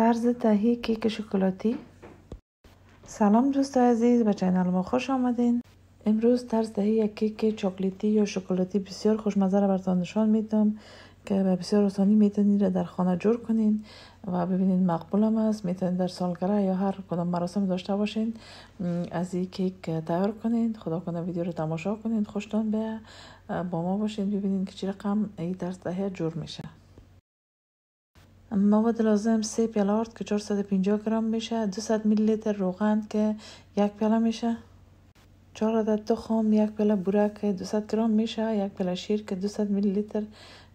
طرز تهیه کیک شکلاتی سلام دوست عزیز به چینل ما خوش آمدین امروز طرز تهیه یک کیک چاکلیتی یا شکلاتی بسیار خوشمزه را براتان نشان میدم که به بسیار آسانی میتونید را در خانه جور کنین و ببینید مقبول هم است میتونید در سالگره یا هر کدام مراسم داشته باشین از این کیک تیار کنین خدا کنه ویدیو رو تماشا کنین خوشتان به با ما باشین ببینید که چی رقم این طرز تهیه جور میشه مواد لازم سه پیاله آرد که 450 گرم میشه 200 میلی لیتر روغن که یک پیاله میشه 4 عدد تخم یک پیاله بوره که 200 گرم میشه یک پیاله شیر که 200 میلی لیتر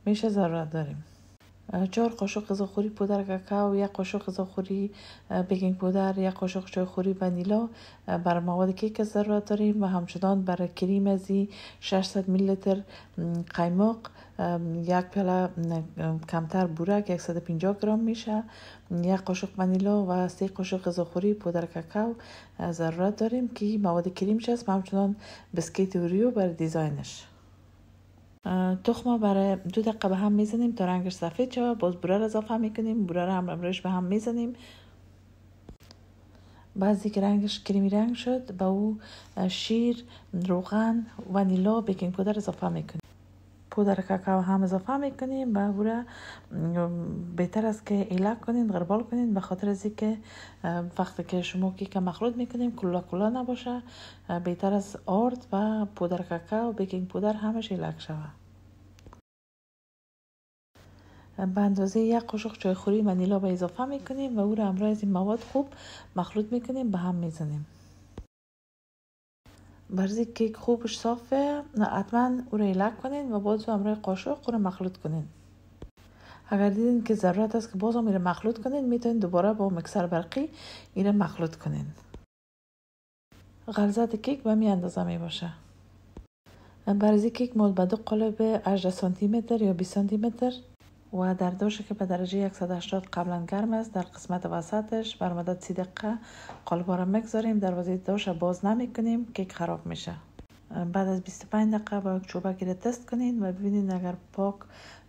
میشه ضرورت داریم چهار قاشق غذاخوری پودر کاکاو یک قاشق غذاخوری بیکینگ پودر یک قاشق خوری ونیلا بر مواد کیک ضرورت داریم و همچنان برای کریم ازی 600 میلی لیتر قیماق یک پیاله کمتر بورک 150 گرم میشه یک قاشق ونیلا و سه قاشق غذاخوری پودر کاکاو ضرورت داریم که مواد کریمش است و همچنان بسکیت اوریو برای دیزاینش تخما برای دو دقیقه به هم میزنیم تا رنگش سفید شود باز بوره را اضافه میکنیم بوره را هم روش به هم میزنیم بعضی که رنگش کریمی رنگ شد به او شیر روغن ونیلا بیکینگ پودر اضافه میکنیم پودر کاکاو هم اضافه میکنیم و او را بهتر است که ایلا کنین غربال کنین به خاطر از که وقتی که شما که مخلوط میکنیم کلا کلا نباشه بهتر از آرد و پودر کاکاو و بیکینگ پودر همش ایلک شوه به اندازه یک قاشق چایخوری منیلا به اضافه میکنیم و او را همراه این مواد خوب مخلوط میکنیم به هم میزنیم برزی کیک خوبش صافه حتما او را یلک کنین و باز همراه قاشق او مخلوط کنین اگر دیدین که ضرورت است که باز هم مخلوط کنین میتونین دوباره با مکسر برقی ایره مخلوط کنین غلظت کیک به می اندازه می باشه برزی کیک مول به دو قالب 18 سانتی متر یا 20 سانتی متر و در دوشه که به درجه 180 قبلا گرم است در قسمت وسطش بر مدت 30 دقیقه قالبا را میگذاریم در دوشه باز نمی کنیم کیک خراب میشه بعد از 25 دقیقه با یک چوبکی را تست کنین و ببینین اگر پاک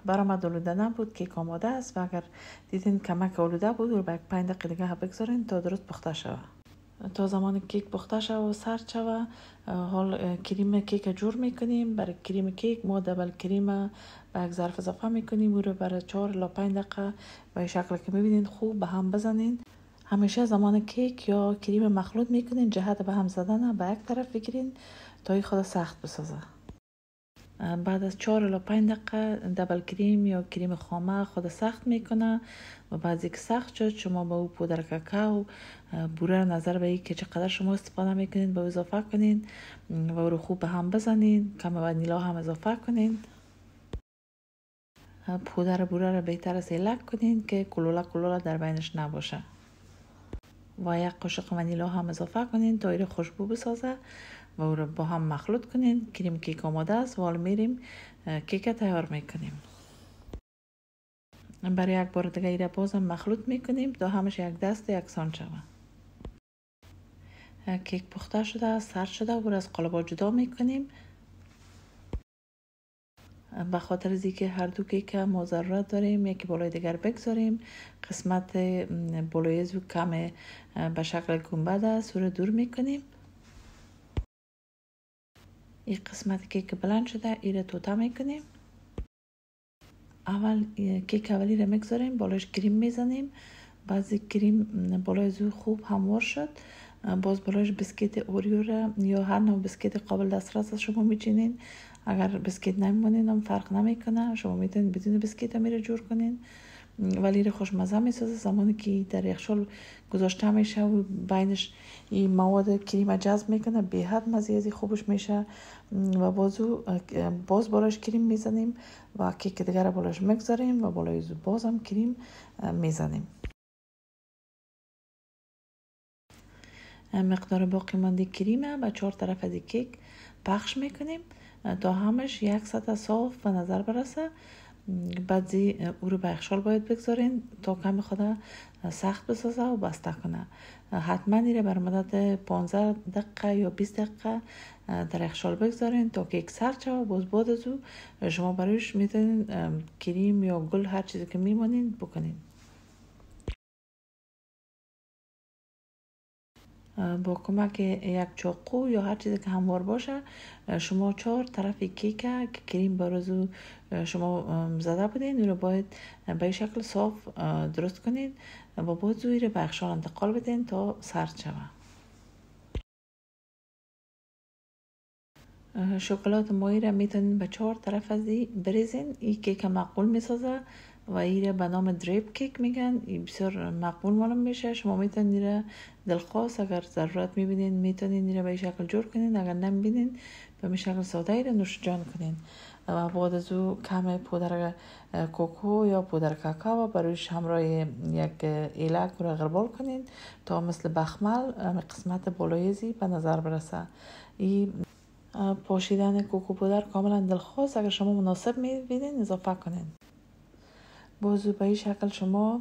برآمد آلوده نبود کیک آماده است و اگر دیدین کمک آلوده بود رو به 5 دقیقه دیگه بگذارین تا درست پخته شود تا زمان کیک پخته شوه و سرد شوه حال کریم کیک جور میکنیم برای کریم کیک ما دبل کریم به یک ظرف اضافه میکنیم او رو برای 4 لا 5 دقیقه به شکل که میبینین خوب به هم بزنین همیشه زمان کیک یا کریم مخلوط میکنین جهت به هم زدن به یک طرف بگیرین تا ای خود سخت بسازه بعد از 4 الی 5 دقیقه دبل کریم یا کریم خامه خود سخت میکنه و بعد که سخت شد شما با او پودر کاکاو بوره نظر به که چقدر شما استفاده میکنین به اضافه کنین و رو خوب به هم بزنین کم ونیلا هم اضافه کنین پودر بوره رو بهتر سیلک کنین که کلولا کلولا در بینش نباشه و یک قاشق ونیلا هم اضافه کنین تا ایره خوشبو بسازه و او را با هم مخلوط کنین کریم کیک آماده است و وال میریم کیک تیار میکنیم برای یک بار دیگه را بازم مخلوط میکنیم تا همش یک دست یکسان شود کیک پخته شده است سرد شده و از قلبا جدا میکنیم به خاطر از اینکه هر دو کیک ما ضرورت داریم یکی بالای دیگر بگذاریم قسمت بالای زو کم به شکل گنبد است او دور میکنیم این قسمت کیک شده شده ili tu میکنیم کنیم اول کیک اولی رو میگذاریم بالایش کریم میزنیم بعضی کریم بالای زو خوب هموار شد باز بالایش بسکیت اوریو را یا هر نوع بسکیت قابل دسترس شما میچینین اگر بسکیت نمیمونین هم فرق نمیکنه شما میتونین بدون بسکیت میره جور کنین ولی خوشمزه میسازه زمانی که در یخچال گذاشته میشه و بینش این مواد کریم جذب میکنه به حد مزه خوبش میشه و بازو باز بالاش کریم میزنیم و کیک دیگر بالاش میگذاریم و بالای زو باز هم کریم میزنیم مقدار باقی مانده کریم به چهار طرف از کیک پخش میکنیم تا همش یک سطح صاف به نظر برسه بعضی او رو به اخشال باید بگذارین تا کم خدا سخت بسازه و بسته کنه حتما ایره بر مدت 15 دقیقه یا 20 دقیقه در اخشال بگذارین تا که یک سرچه و باز بعد از او شما برایش میتونین کریم یا گل هر چیزی که میمانین بکنین با کمک یک چاقو یا هر چیزی که هموار باشه شما چهار طرف کیک که کریم برازو شما زده بودین رو باید به شکل صاف درست کنید و با رو بخشان انتقال بدین تا سرد شوه شکلات مایی را میتونید به چهار طرف از بریزین این کیک معقول میسازه و ایره به نام دریپ کیک میگن بسیار مقبول مالم میشه شما میتونید ایره دلخواست اگر ضرورت میبینین میتونید ایره به این شکل جور کنین اگر نمیبینین به این شکل ساده ایره نوش جان کنین و بعد از او کم پودر کوکو یا پودر کاکاو برایش همراه یک ایلک رو غربال کنین تا مثل بخمل قسمت بالایزی به نظر برسه ای پاشیدن کوکو پودر کاملا دلخواست اگر شما مناسب میبینین اضافه کنین بازو به این شکل شما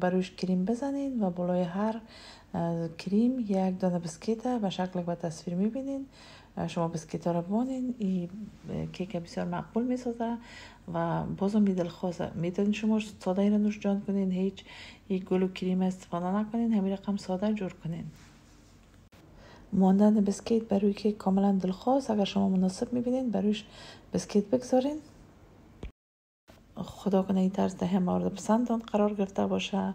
بروش کریم بزنید و بالای هر کریم یک دانه بسکیت به شکل به تصویر میبینید شما بسکیت را بمانین این کیک بسیار مقبول میسازه و بازم میدل خواسته میتونید شما ساده را نوش جان کنین هیچ یک گل و کریم استفاده نکنین همین رقم ساده جور کنین ماندن بسکیت برای که کاملا دلخواست اگر شما مناسب میبینین برویش بسکیت بگذارین خدا کنه این طرز ده مورد پسندتان قرار گرفته باشه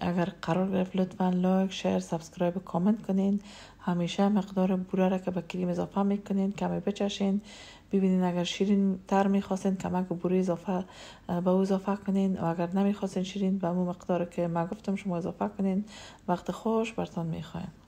اگر قرار گرفت لطفا لایک شیر سابسکرایب کامنت کنین همیشه مقدار بوره را که به کریم اضافه میکنین کمی بچشین ببینین اگر شیرین تر میخواستین کمک بوره اضافه به او اضافه کنین و اگر نمیخواستین شیرین به اون مقدار که من گفتم شما اضافه کنین وقت خوش برتان میخواین